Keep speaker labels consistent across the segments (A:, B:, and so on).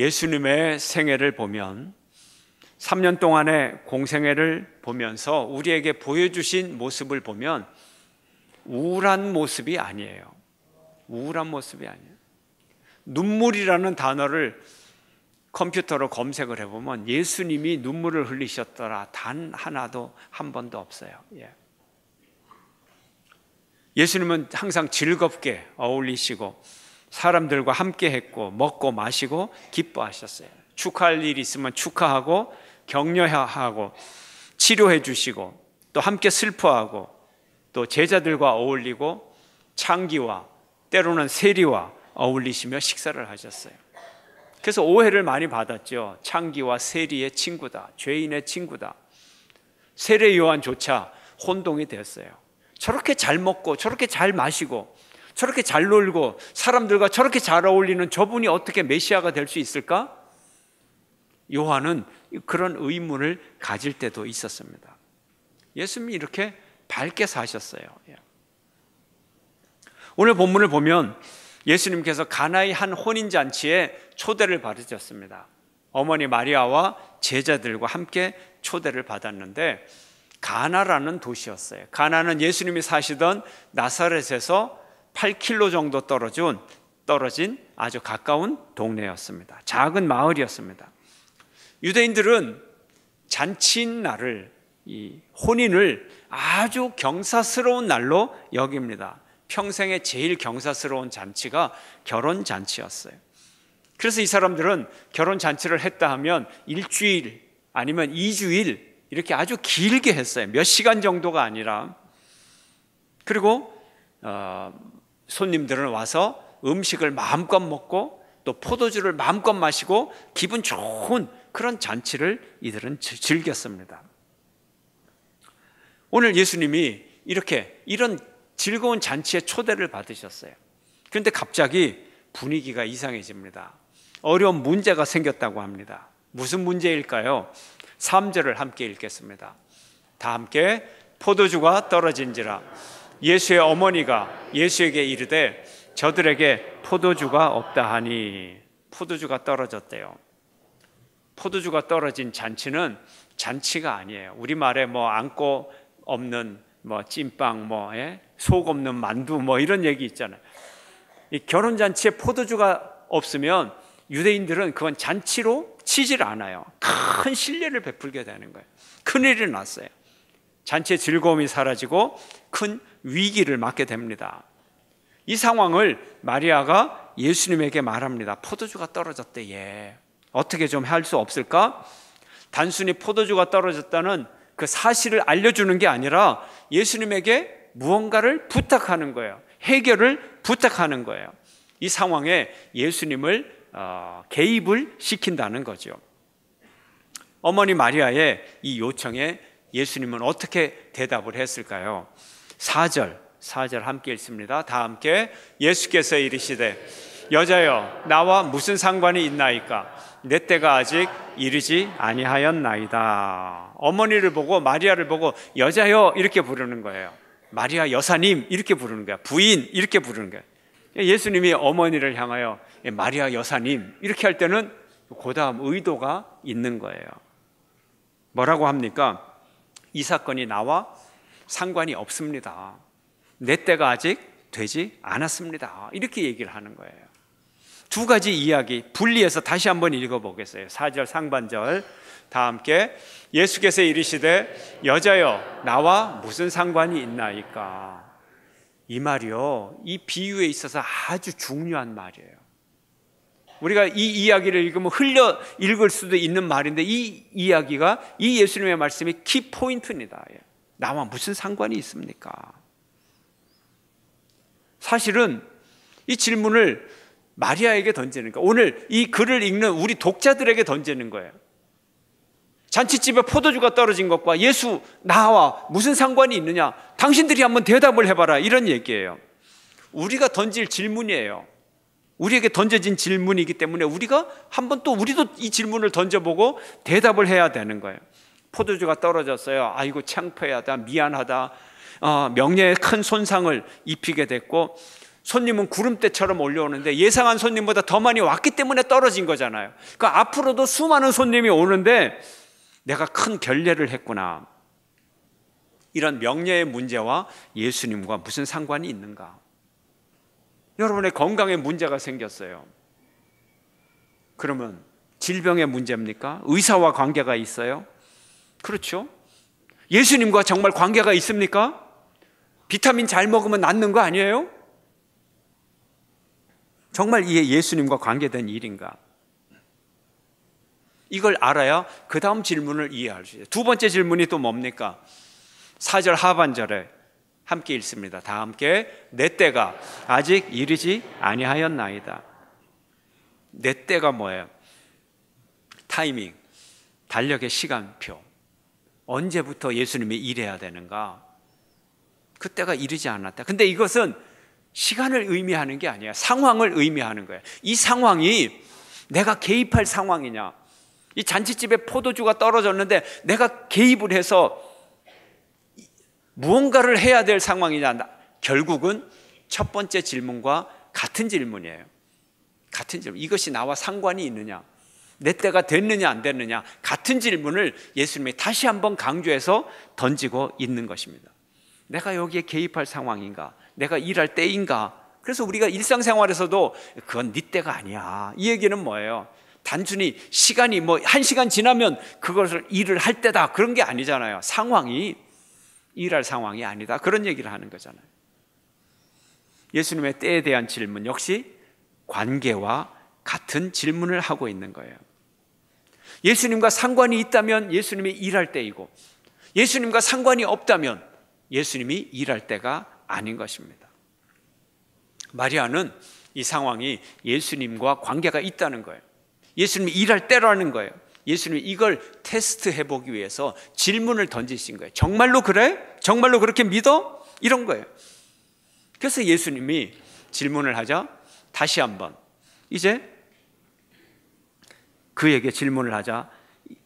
A: 예수님의 생애를 보면 3년 동안의 공생애를 보면서 우리에게 보여주신 모습을 보면 우울한 모습이 아니에요. 우울한 모습이 아니에요. 눈물이라는 단어를 컴퓨터로 검색을 해보면 예수님이 눈물을 흘리셨더라 단 하나도 한 번도 없어요. 예. 예수님은 항상 즐겁게 어울리시고 사람들과 함께 했고 먹고 마시고 기뻐하셨어요. 축하할 일이 있으면 축하하고 격려하고 치료해 주시고 또 함께 슬퍼하고 또 제자들과 어울리고 창기와 때로는 세리와 어울리시며 식사를 하셨어요. 그래서 오해를 많이 받았죠. 창기와 세리의 친구다. 죄인의 친구다. 세례 요한조차 혼동이 되었어요. 저렇게 잘 먹고 저렇게 잘 마시고 저렇게 잘 놀고 사람들과 저렇게 잘 어울리는 저분이 어떻게 메시아가 될 수 있을까? 요한은 그런 의문을 가질 때도 있었습니다. 예수님이 이렇게 밝게 사셨어요. 예. 오늘 본문을 보면 예수님께서 가나의 한 혼인 잔치에 초대를 받으셨습니다. 어머니 마리아와 제자들과 함께 초대를 받았는데 가나라는 도시였어요. 가나는 예수님이 사시던 나사렛에서 8킬로 정도 떨어진 떨어진 아주 가까운 동네였습니다. 작은 마을이었습니다. 유대인들은 잔치인 날을 이 혼인을 아주 경사스러운 날로 여깁니다. 평생에 제일 경사스러운 잔치가 결혼 잔치였어요. 그래서 이 사람들은 결혼 잔치를 했다 하면 일주일 아니면 2주일 이렇게 아주 길게 했어요. 몇 시간 정도가 아니라. 그리고 어, 손님들은 와서 음식을 마음껏 먹고 또 포도주를 마음껏 마시고 기분 좋은 그런 잔치를 이들은 즐겼습니다. 오늘 예수님이 이렇게 이런 즐거운 잔치에 초대를 받으셨어요. 그런데 갑자기 분위기가 이상해집니다. 어려운 문제가 생겼다고 합니다. 무슨 문제일까요? 3절을 함께 읽겠습니다. 다 함께 포도주가 떨어진지라 예수의 어머니가 예수에게 이르되 저들에게 포도주가 없다 하니 포도주가 떨어졌대요. 포도주가 떨어진 잔치는 잔치가 아니에요. 우리말에 뭐 안고 없는 뭐 찐빵 뭐속 예? 없는 만두 뭐 이런 얘기 있잖아요. 이 결혼 잔치에 포도주가 없으면 유대인들은 그건 잔치로 치질 않아요. 큰 신뢰를 베풀게 되는 거예요. 큰일이 났어요. 잔치의 즐거움이 사라지고 큰 위기를 맞게 됩니다. 이 상황을 마리아가 예수님에게 말합니다. 포도주가 떨어졌대, 예. 어떻게 좀 할 수 없을까? 단순히 포도주가 떨어졌다는 그 사실을 알려주는 게 아니라 예수님에게 무언가를 부탁하는 거예요. 해결을 부탁하는 거예요. 이 상황에 예수님을 어, 개입을 시킨다는 거죠. 어머니 마리아의 이 요청에 예수님은 어떻게 대답을 했을까요? 4절, 4절 함께 읽습니다. 다 함께 예수께서 이르시되 여자여 나와 무슨 상관이 있나이까 내 때가 아직 이르지 아니하였나이다. 어머니를 보고 마리아를 보고 여자여 이렇게 부르는 거예요. 마리아 여사님 이렇게 부르는 거야. 부인 이렇게 부르는 거야. 예수님이 어머니를 향하여 예, 마리아 여사님 이렇게 할 때는 그 다음 의도가 있는 거예요. 뭐라고 합니까? 이 사건이 나와 상관이 없습니다. 내 때가 아직 되지 않았습니다. 이렇게 얘기를 하는 거예요. 두 가지 이야기 분리해서 다시 한번 읽어보겠어요. 4절 상반절 다 함께 예수께서 이르시되 여자여 나와 무슨 상관이 있나이까 이 말이요 이 비유에 있어서 아주 중요한 말이에요. 우리가 이 이야기를 읽으면 흘려 읽을 수도 있는 말인데 이 이야기가 이 예수님의 말씀이 키 포인트입니다. 나와 무슨 상관이 있습니까? 사실은 이 질문을 마리아에게 던지는 거예요. 오늘 이 글을 읽는 우리 독자들에게 던지는 거예요. 잔치집에 포도주가 떨어진 것과 예수 나와 무슨 상관이 있느냐? 당신들이 한번 대답을 해봐라 이런 얘기예요. 우리가 던질 질문이에요. 우리에게 던져진 질문이기 때문에 우리가 한번 또 우리도 이 질문을 던져보고 대답을 해야 되는 거예요. 포도주가 떨어졌어요. 아이고 창피하다, 미안하다, 어, 명예에 큰 손상을 입히게 됐고 손님은 구름대처럼 올려오는데 예상한 손님보다 더 많이 왔기 때문에 떨어진 거잖아요. 그러니까 앞으로도 수많은 손님이 오는데 내가 큰 결례를 했구나. 이런 명예의 문제와 예수님과 무슨 상관이 있는가? 여러분의 건강에 문제가 생겼어요. 그러면 질병의 문제입니까? 의사와 관계가 있어요? 그렇죠? 예수님과 정말 관계가 있습니까? 비타민 잘 먹으면 낫는 거 아니에요? 정말 이게 예수님과 관계된 일인가? 이걸 알아야 그 다음 질문을 이해할 수 있어요. 두 번째 질문이 또 뭡니까? 사절 하반절에 함께 읽습니다. 다 함께 내 때가 아직 이르지 아니하였나이다. 내 때가 뭐예요? 타이밍, 달력의 시간표. 언제부터 예수님이 일해야 되는가? 그때가 이르지 않았다. 근데 이것은 시간을 의미하는 게 아니야. 상황을 의미하는 거야. 이 상황이 내가 개입할 상황이냐? 이 잔치집에 포도주가 떨어졌는데 내가 개입을 해서 무언가를 해야 될 상황이냐? 결국은 첫 번째 질문과 같은 질문이에요. 같은 질문. 이것이 나와 상관이 있느냐? 내 때가 됐느냐 안 됐느냐 같은 질문을 예수님이 다시 한번 강조해서 던지고 있는 것입니다. 내가 여기에 개입할 상황인가? 내가 일할 때인가? 그래서 우리가 일상생활에서도 그건 네 때가 아니야. 이 얘기는 뭐예요? 단순히 시간이 뭐한 시간 지나면 그것을 일을 할 때다 그런 게 아니잖아요. 상황이 일할 상황이 아니다 그런 얘기를 하는 거잖아요. 예수님의 때에 대한 질문 역시 관계와 같은 질문을 하고 있는 거예요. 예수님과 상관이 있다면 예수님이 일할 때이고 예수님과 상관이 없다면 예수님이 일할 때가 아닌 것입니다. 마리아는 이 상황이 예수님과 관계가 있다는 거예요. 예수님이 일할 때라는 거예요. 예수님이 이걸 테스트해 보기 위해서 질문을 던지신 거예요. 정말로 그래? 정말로 그렇게 믿어? 이런 거예요. 그래서 예수님이 질문을 하자 다시 한번 이제 그에게 질문을 하자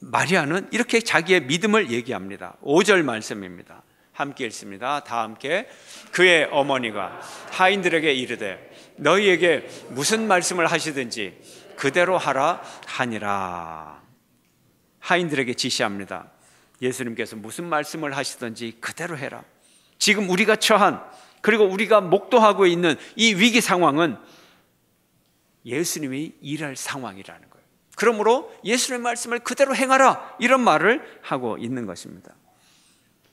A: 마리아는 이렇게 자기의 믿음을 얘기합니다. 5절 말씀입니다. 함께 읽습니다. 다 함께 그의 어머니가 하인들에게 이르되 너희에게 무슨 말씀을 하시든지 그대로 하라 하니라. 하인들에게 지시합니다. 예수님께서 무슨 말씀을 하시든지 그대로 해라. 지금 우리가 처한 그리고 우리가 목도하고 있는 이 위기 상황은 예수님이 일할 상황이라는 것. 그러므로 예수님의 말씀을 그대로 행하라 이런 말을 하고 있는 것입니다.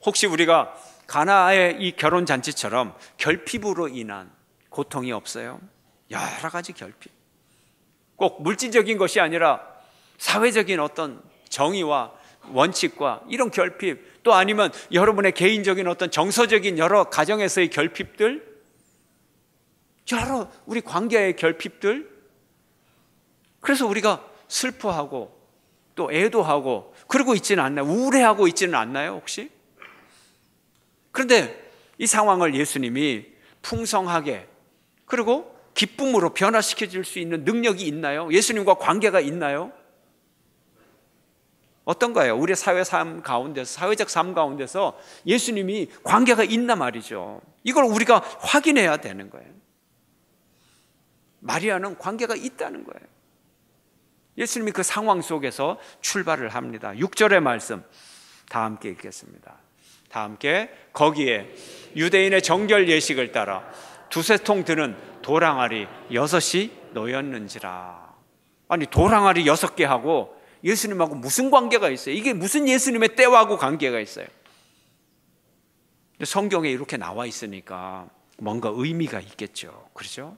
A: 혹시 우리가 가나의 이 결혼 잔치처럼 결핍으로 인한 고통이 없어요? 여러 가지 결핍. 꼭 물질적인 것이 아니라 사회적인 어떤 정의와 원칙과 이런 결핍 또 아니면 여러분의 개인적인 어떤 정서적인 여러 가정에서의 결핍들 여러 우리 관계의 결핍들 그래서 우리가 슬퍼하고 또 애도하고 그러고 있지는 않나요? 우울해하고 있지는 않나요, 혹시? 그런데 이 상황을 예수님이 풍성하게 그리고 기쁨으로 변화시켜 줄 수 있는 능력이 있나요? 예수님과 관계가 있나요? 어떤가요? 우리 사회 삶 가운데서, 사회적 삶 가운데서 예수님이 관계가 있나 말이죠. 이걸 우리가 확인해야 되는 거예요. 마리아는 관계가 있다는 거예요. 예수님이 그 상황 속에서 출발을 합니다. 6절의 말씀 다 함께 읽겠습니다. 다 함께 거기에 유대인의 정결 예식을 따라 두세 통 드는 도랑아리 여섯이 놓였는지라. 아니 도랑아리 여섯 개 하고 예수님하고 무슨 관계가 있어요? 이게 무슨 예수님의 때와고 관계가 있어요? 성경에 이렇게 나와 있으니까 뭔가 의미가 있겠죠. 그렇죠?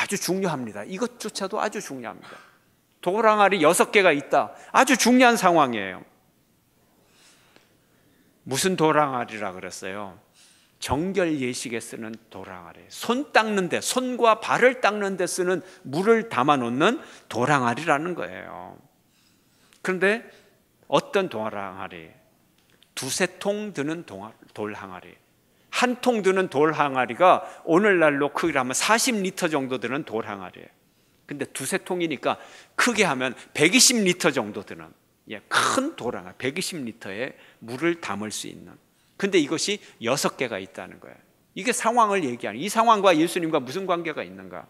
A: 아주 중요합니다. 이것조차도 아주 중요합니다. 도랑알이 여섯 개가 있다. 아주 중요한 상황이에요. 무슨 도랑알이라 그랬어요? 정결 예식에 쓰는 도랑알에손 닦는데, 손과 발을 닦는데 쓰는 물을 담아놓는 도랑알이라는 거예요. 그런데 어떤 도랑알이? 두세 통 드는 돌항아리. 한통 드는 돌 항아리가 오늘날로 크기로 하면 40리터 정도 드는 돌 항아리예요. 근데 두세 통이니까 크게 하면 120리터 정도 드는 예, 큰 도랑 120리터에 물을 담을 수 있는. 근데 이것이 여섯 개가 있다는 거예요. 이게 상황을 얘기하는. 이 상황과 예수님과 무슨 관계가 있는가?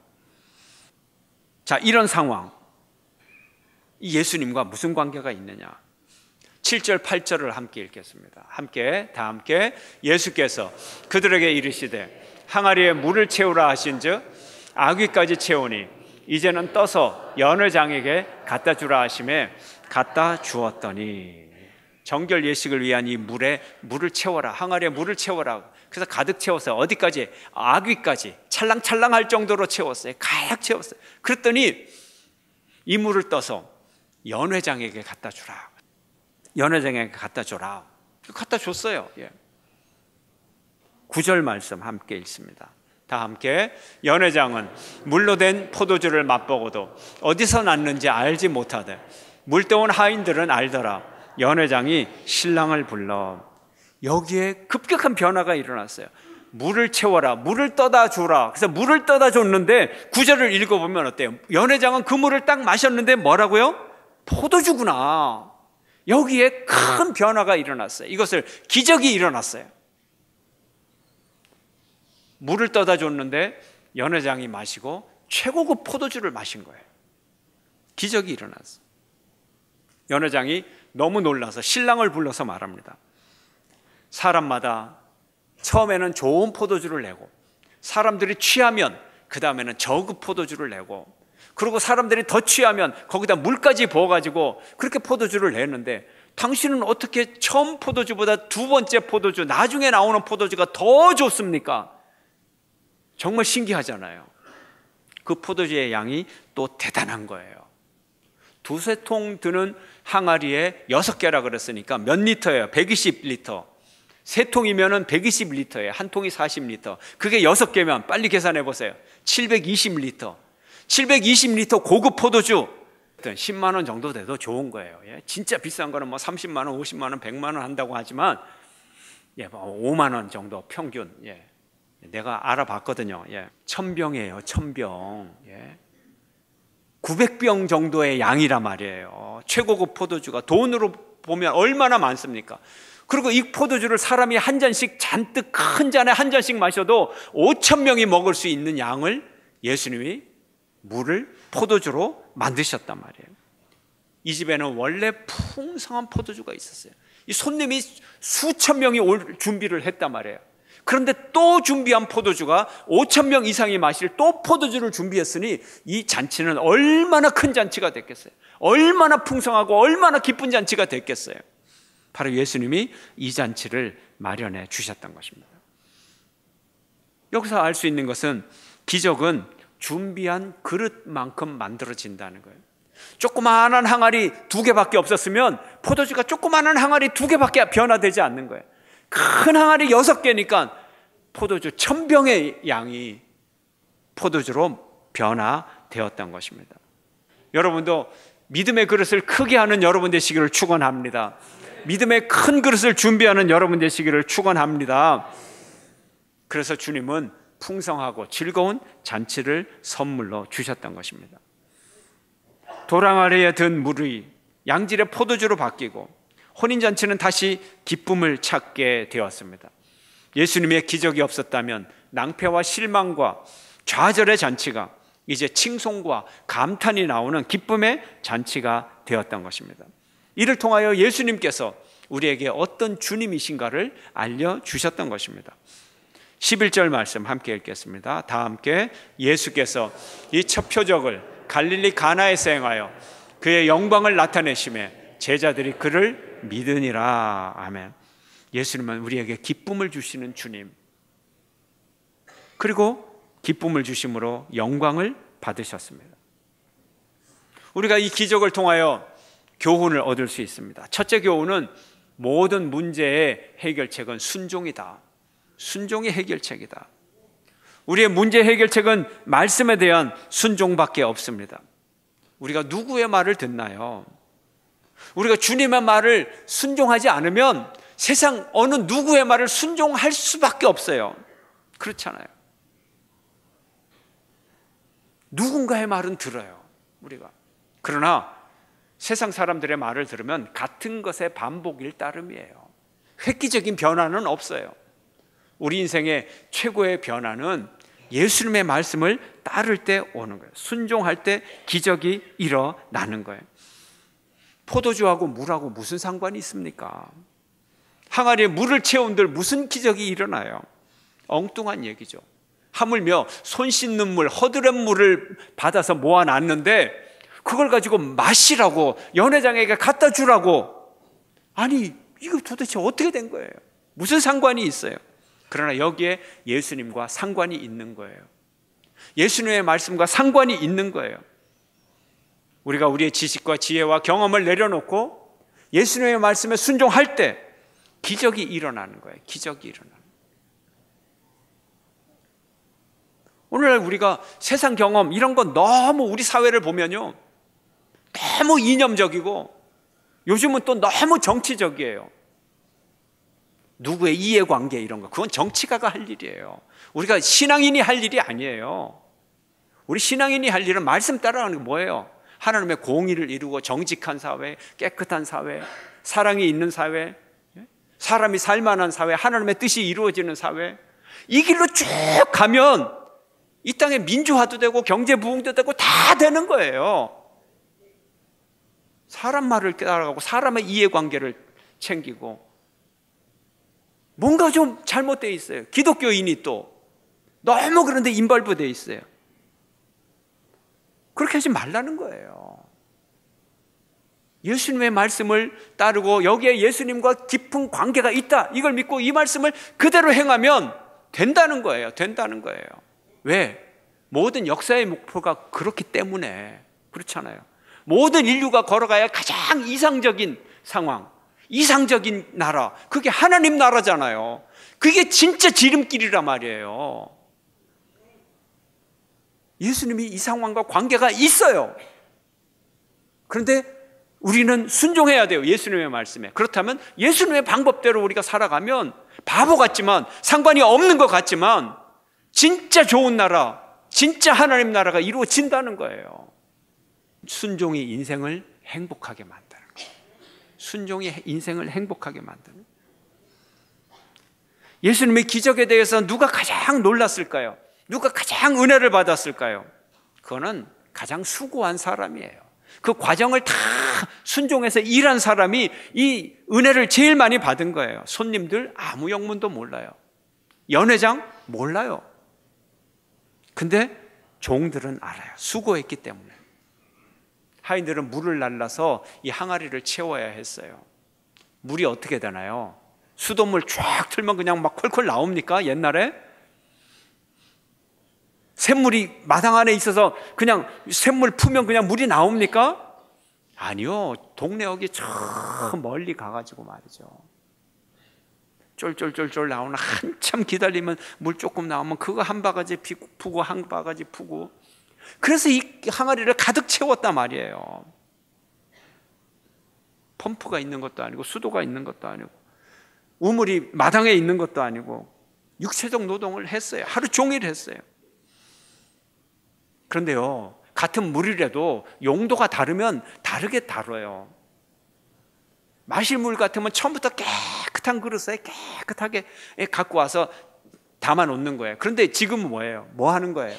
A: 자, 이런 상황. 예수님과 무슨 관계가 있느냐? 7절 8절을 함께 읽겠습니다. 함께 다 함께 예수께서 그들에게 이르시되 항아리에 물을 채우라 하신즉 아귀까지 채우니 이제는 떠서 연을 장에게 갖다 주라 하심에 갖다 주었더니 정결 예식을 위한 이 물에 물을 채워라 항아리에 물을 채워라 그래서 가득 채웠어요 어디까지 아귀까지 찰랑찰랑할 정도로 채웠어요 가득 채웠어요 그랬더니 이 물을 떠서 연회장에게 갖다 주라 연회장에게 갖다 줘라. 갖다 줬어요. 예. 9절 말씀 함께 읽습니다. 다 함께 연회장은 물로 된 포도주를 맛보고도 어디서 났는지 알지 못하되 물대온 하인들은 알더라. 연회장이 신랑을 불러 여기에 급격한 변화가 일어났어요. 물을 채워라, 물을 떠다 주라. 그래서 물을 떠다 줬는데 구절을 읽어보면 어때요? 연회장은 그 물을 딱 마셨는데 뭐라고요? 포도주구나. 여기에 큰 변화가 일어났어요. 이것을 기적이 일어났어요. 물을 떠다 줬는데 연회장이 마시고 최고급 포도주를 마신 거예요. 기적이 일어났어. 요 연회장이 너무 놀라서 신랑을 불러서 말합니다. 사람마다 처음에는 좋은 포도주를 내고 사람들이 취하면 그 다음에는 저급 포도주를 내고 그리고 사람들이 더 취하면 거기다 물까지 부어가지고 그렇게 포도주를 내는데 당신은 어떻게 처음 포도주보다 두 번째 포도주, 나중에 나오는 포도주가 더 좋습니까? 정말 신기하잖아요. 그 포도주의 양이 또 대단한 거예요. 두 세 통 드는 항아리에 여섯 개라 그랬으니까 몇 리터예요? 120리터. 세 통이면은 120리터예요. 한 통이 40리터. 그게 여섯 개면 빨리 계산해 보세요. 720리터. 720리터 고급 포도주 10만 원 정도 돼도 좋은 거예요. 예? 진짜 비싼 거는 뭐 30만 원, 50만 원, 100만 원 한다고 하지만 예, 5만 뭐 원 정도 평균. 예. 내가 알아봤거든요. 예. 천병이에요. 천병. 예. 900병 정도의 양이란 말이에요. 최고급 포도주가 돈으로 보면 얼마나 많습니까? 그리고 이 포도주를 사람이 한 잔씩 잔뜩 큰 잔에 한 잔씩 마셔도 5천 명이 먹을 수 있는 양을 예수님이 물을 포도주로 만드셨단 말이에요. 이 집에는 원래 풍성한 포도주가 있었어요. 이 손님이 수천 명이 올 준비를 했단 말이에요. 그런데 또 준비한 포도주가 5천 명 이상이 마실 또 포도주를 준비했으니 이 잔치는 얼마나 큰 잔치가 됐겠어요. 얼마나 풍성하고 얼마나 기쁜 잔치가 됐겠어요. 바로 예수님이 이 잔치를 마련해 주셨던 것입니다. 여기서 알 수 있는 것은 기적은 준비한 그릇만큼 만들어진다는 거예요. 조그마한 항아리 두 개밖에 없었으면 포도주가 조그마한 항아리 두 개밖에 변화되지 않는 거예요. 큰 항아리 여섯 개니까 포도주 천병의 양이 포도주로 변화되었던 것입니다. 여러분도 믿음의 그릇을 크게 하는 여러분 되시기를 축원합니다. 믿음의 큰 그릇을 준비하는 여러분 되시기를 축원합니다. 그래서 주님은 풍성하고 즐거운 잔치를 선물로 주셨던 것입니다. 도랑 아래에 든 물이 양질의 포도주로 바뀌고 혼인잔치는 다시 기쁨을 찾게 되었습니다. 예수님의 기적이 없었다면 낭패와 실망과 좌절의 잔치가 이제 칭송과 감탄이 나오는 기쁨의 잔치가 되었던 것입니다. 이를 통하여 예수님께서 우리에게 어떤 주님이신가를 알려주셨던 것입니다. 11절 말씀 함께 읽겠습니다. 다 함께 예수께서 이 첫 표적을 갈릴리 가나에서 행하여 그의 영광을 나타내심에 제자들이 그를 믿으니라. 아멘. 예수님은 우리에게 기쁨을 주시는 주님. 그리고 기쁨을 주심으로 영광을 받으셨습니다. 우리가 이 기적을 통하여 교훈을 얻을 수 있습니다. 첫째 교훈은 모든 문제의 해결책은 순종이다. 순종의 해결책이다. 우리의 문제 해결책은 말씀에 대한 순종밖에 없습니다. 우리가 누구의 말을 듣나요? 우리가 주님의 말을 순종하지 않으면 세상 어느 누구의 말을 순종할 수밖에 없어요. 그렇잖아요. 누군가의 말은 들어요, 우리가. 그러나 세상 사람들의 말을 들으면 같은 것의 반복일 따름이에요. 획기적인 변화는 없어요. 우리 인생의 최고의 변화는 예수님의 말씀을 따를 때 오는 거예요. 순종할 때 기적이 일어나는 거예요. 포도주하고 물하고 무슨 상관이 있습니까? 항아리에 물을 채운들 무슨 기적이 일어나요? 엉뚱한 얘기죠. 하물며 손 씻는 물, 허드렛 물을 받아서 모아놨는데 그걸 가지고 마시라고 연회장에게 갖다 주라고 아니 이거 도대체 어떻게 된 거예요? 무슨 상관이 있어요? 그러나 여기에 예수님과 상관이 있는 거예요. 예수님의 말씀과 상관이 있는 거예요. 우리가 우리의 지식과 지혜와 경험을 내려놓고 예수님의 말씀에 순종할 때 기적이 일어나는 거예요. 기적이 일어나는 거예요. 오늘날 우리가 세상 경험 이런 건 너무 우리 사회를 보면요. 너무 이념적이고 요즘은 또 너무 정치적이에요. 누구의 이해관계 이런 거 그건 정치가가 할 일이에요. 우리가 신앙인이 할 일이 아니에요. 우리 신앙인이 할 일은 말씀 따라가는 게 뭐예요? 하나님의 공의를 이루고 정직한 사회, 깨끗한 사회, 사랑이 있는 사회, 예? 사람이 살만한 사회, 하나님의 뜻이 이루어지는 사회. 이 길로 쭉 가면 이 땅에 민주화도 되고 경제 부흥도 되고 다 되는 거예요. 사람 말을 따라가고 사람의 이해관계를 챙기고 뭔가 좀 잘못되어 있어요. 기독교인이 또. 너무 그런데 인발부되어 있어요. 그렇게 하지 말라는 거예요. 예수님의 말씀을 따르고 여기에 예수님과 깊은 관계가 있다. 이걸 믿고 이 말씀을 그대로 행하면 된다는 거예요. 된다는 거예요. 왜? 모든 역사의 목표가 그렇기 때문에 그렇잖아요. 모든 인류가 걸어가야 가장 이상적인 상황. 이상적인 나라, 그게 하나님 나라잖아요. 그게 진짜 지름길이란 말이에요. 예수님이 이 상황과 관계가 있어요. 그런데 우리는 순종해야 돼요. 예수님의 말씀에. 그렇다면 예수님의 방법대로 우리가 살아가면 바보 같지만 상관이 없는 것 같지만 진짜 좋은 나라, 진짜 하나님 나라가 이루어진다는 거예요. 순종이 인생을 행복하게 만듭니다. 순종이 인생을 행복하게 만드는 예수님의 기적에 대해서 누가 가장 놀랐을까요? 누가 가장 은혜를 받았을까요? 그거는 가장 수고한 사람이에요. 그 과정을 다 순종해서 일한 사람이 이 은혜를 제일 많이 받은 거예요. 손님들 아무 영문도 몰라요. 연회장 몰라요. 근데 종들은 알아요. 수고했기 때문에. 하인들은 물을 날라서 이 항아리를 채워야 했어요. 물이 어떻게 되나요? 수돗물 쫙 틀면 그냥 막 콜콜 나옵니까? 옛날에? 샘물이 마당 안에 있어서 그냥 샘물 풀면 그냥 물이 나옵니까? 아니요. 동네 여기 저 멀리 가가지고 말이죠. 쫄쫄쫄쫄 나오는 한참 기다리면 물 조금 나오면 그거 한 바가지 푸고 한 바가지 푸고 그래서 이 항아리를 가득 채웠단 말이에요. 펌프가 있는 것도 아니고 수도가 있는 것도 아니고 우물이 마당에 있는 것도 아니고 육체적 노동을 했어요. 하루 종일 했어요. 그런데요. 같은 물이라도 용도가 다르면 다르게 다뤄요. 마실 물 같으면 처음부터 깨끗한 그릇에 깨끗하게 갖고 와서 담아 놓는 거예요. 그런데 지금 은 뭐예요? 뭐 하는 거예요?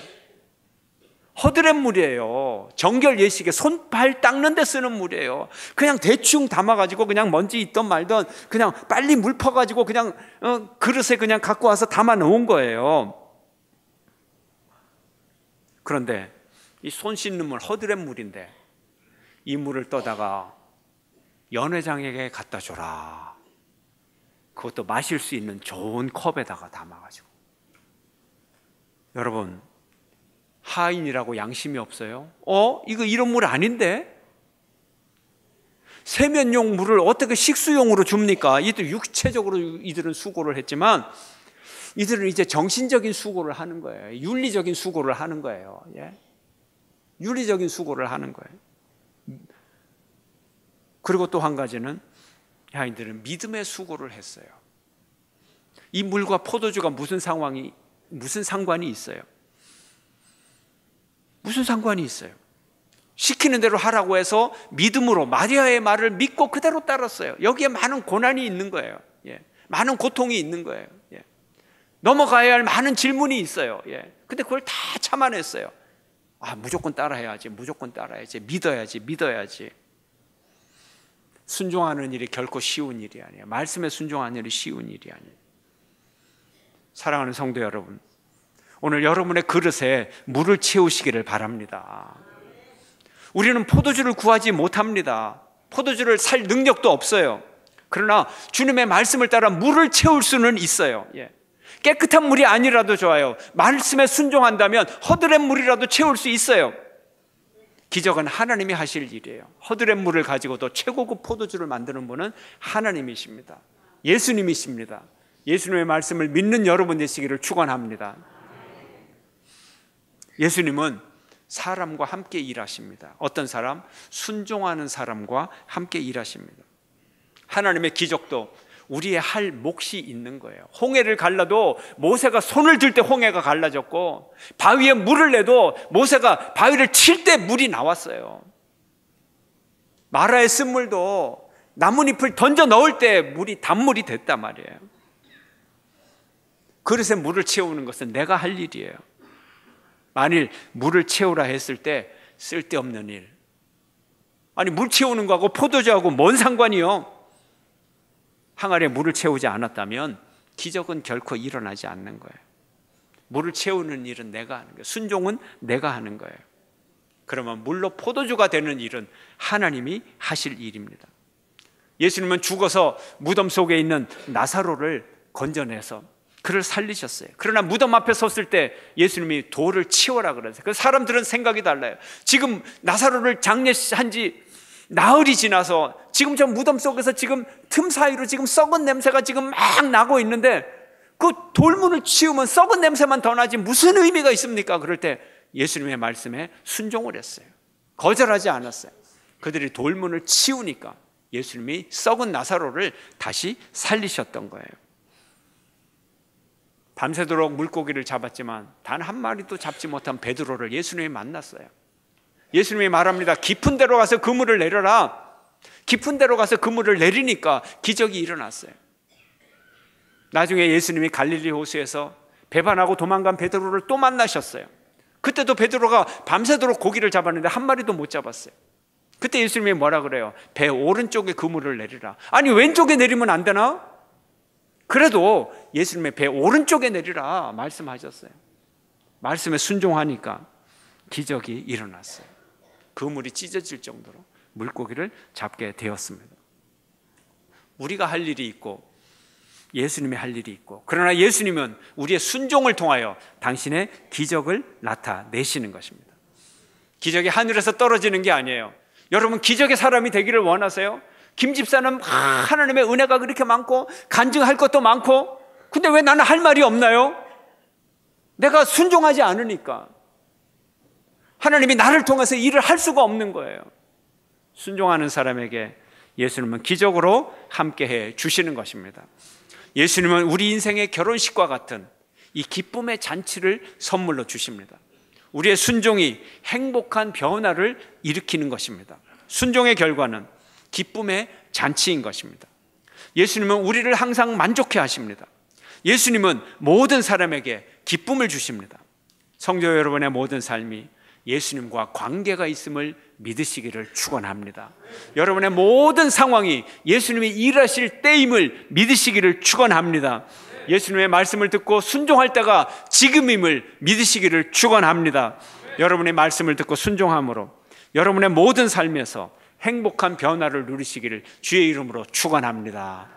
A: 허드렛 물이에요. 정결 예식에 손발 닦는 데 쓰는 물이에요. 그냥 대충 담아가지고 그냥 먼지 있던 말던 그냥 빨리 물 퍼가지고 그냥 어, 그릇에 그냥 갖고 와서 담아 놓은 거예요. 그런데 이 손 씻는 물 허드렛 물인데 이 물을 떠다가 연회장에게 갖다 줘라. 그것도 마실 수 있는 좋은 컵에다가 담아가지고. 여러분, 하인이라고 양심이 없어요? 어? 이거 이런 물 아닌데? 세면용 물을 어떻게 식수용으로 줍니까? 이들 육체적으로 이들은 수고를 했지만 이들은 이제 정신적인 수고를 하는 거예요. 윤리적인 수고를 하는 거예요. 예? 윤리적인 수고를 하는 거예요. 그리고 또 한 가지는 야인들은 믿음의 수고를 했어요. 이 물과 포도주가 무슨 상황이 무슨 상관이 있어요? 무슨 상관이 있어요? 시키는 대로 하라고 해서 믿음으로 마리아의 말을 믿고 그대로 따랐어요. 여기에 많은 고난이 있는 거예요. 예. 많은 고통이 있는 거예요. 예. 넘어가야 할 많은 질문이 있어요. 예. 근데 그걸 다 참아냈어요. 아, 무조건 따라해야지, 무조건 따라야지, 믿어야지, 믿어야지. 순종하는 일이 결코 쉬운 일이 아니에요. 말씀에 순종하는 일이 쉬운 일이 아니에요. 사랑하는 성도 여러분, 오늘 여러분의 그릇에 물을 채우시기를 바랍니다. 우리는 포도주를 구하지 못합니다. 포도주를 살 능력도 없어요. 그러나 주님의 말씀을 따라 물을 채울 수는 있어요. 예. 깨끗한 물이 아니라도 좋아요. 말씀에 순종한다면 허드렛 물이라도 채울 수 있어요. 기적은 하나님이 하실 일이에요. 허드렛 물을 가지고도 최고급 포도주를 만드는 분은 하나님이십니다. 예수님이십니다. 예수님의 말씀을 믿는 여러분 되시기를 축원합니다. 예수님은 사람과 함께 일하십니다. 어떤 사람? 순종하는 사람과 함께 일하십니다. 하나님의 기적도 우리의 할 몫이 있는 거예요. 홍해를 갈라도 모세가 손을 들 때 홍해가 갈라졌고 바위에 물을 내도 모세가 바위를 칠 때 물이 나왔어요. 마라의쓴 물도 나뭇잎을 던져 넣을 때 물이 단물이 됐단 말이에요. 그릇에 물을 채우는 것은 내가 할 일이에요. 만일 물을 채우라 했을 때 쓸데없는 일. 아니, 물 채우는 거하고 포도주하고 뭔 상관이요? 항아리에 물을 채우지 않았다면 기적은 결코 일어나지 않는 거예요. 물을 채우는 일은 내가 하는 거예요. 순종은 내가 하는 거예요. 그러면 물로 포도주가 되는 일은 하나님이 하실 일입니다. 예수님은 죽어서 무덤 속에 있는 나사로를 건져내서 그를 살리셨어요. 그러나 무덤 앞에 섰을 때 예수님이 돌을 치워라 그러세요. 그 사람들은 생각이 달라요. 지금 나사로를 장례한 지 나흘이 지나서 지금 저 무덤 속에서 지금 틈 사이로 지금 썩은 냄새가 지금 막 나고 있는데 그 돌문을 치우면 썩은 냄새만 더 나지 무슨 의미가 있습니까? 그럴 때 예수님의 말씀에 순종을 했어요. 거절하지 않았어요. 그들이 돌문을 치우니까 예수님이 썩은 나사로를 다시 살리셨던 거예요. 밤새도록 물고기를 잡았지만 단 한 마리도 잡지 못한 베드로를 예수님이 만났어요. 예수님이 말합니다. 깊은 데로 가서 그물을 내려라. 깊은 데로 가서 그물을 내리니까 기적이 일어났어요. 나중에 예수님이 갈릴리 호수에서 배반하고 도망간 베드로를 또 만나셨어요. 그때도 베드로가 밤새도록 고기를 잡았는데 한 마리도 못 잡았어요. 그때 예수님이 뭐라 그래요? 배 오른쪽에 그물을 내리라. 아니 왼쪽에 내리면 안 되나? 그래도 예수님의 배 오른쪽에 내리라 말씀하셨어요. 말씀에 순종하니까 기적이 일어났어요. 그물이 찢어질 정도로 물고기를 잡게 되었습니다. 우리가 할 일이 있고 예수님이 할 일이 있고 그러나 예수님은 우리의 순종을 통하여 당신의 기적을 나타내시는 것입니다. 기적이 하늘에서 떨어지는 게 아니에요. 여러분 기적의 사람이 되기를 원하세요? 김 집사는 하나님의 은혜가 그렇게 많고 간증할 것도 많고 근데 왜 나는 할 말이 없나요? 내가 순종하지 않으니까 하나님이 나를 통해서 일을 할 수가 없는 거예요. 순종하는 사람에게 예수님은 기적으로 함께 해 주시는 것입니다. 예수님은 우리 인생의 결혼식과 같은 이 기쁨의 잔치를 선물로 주십니다. 우리의 순종이 행복한 변화를 일으키는 것입니다. 순종의 결과는 기쁨의 잔치인 것입니다. 예수님은 우리를 항상 만족해 하십니다. 예수님은 모든 사람에게 기쁨을 주십니다. 성도 여러분의 모든 삶이 예수님과 관계가 있음을 믿으시기를 축원합니다. 여러분의 모든 상황이 예수님이 일하실 때임을 믿으시기를 축원합니다. 예수님의 말씀을 듣고 순종할 때가 지금임을 믿으시기를 축원합니다. 여러분의 말씀을 듣고 순종함으로 여러분의 모든 삶에서 행복한 변화를 누리시기를 주의 이름으로 축원합니다.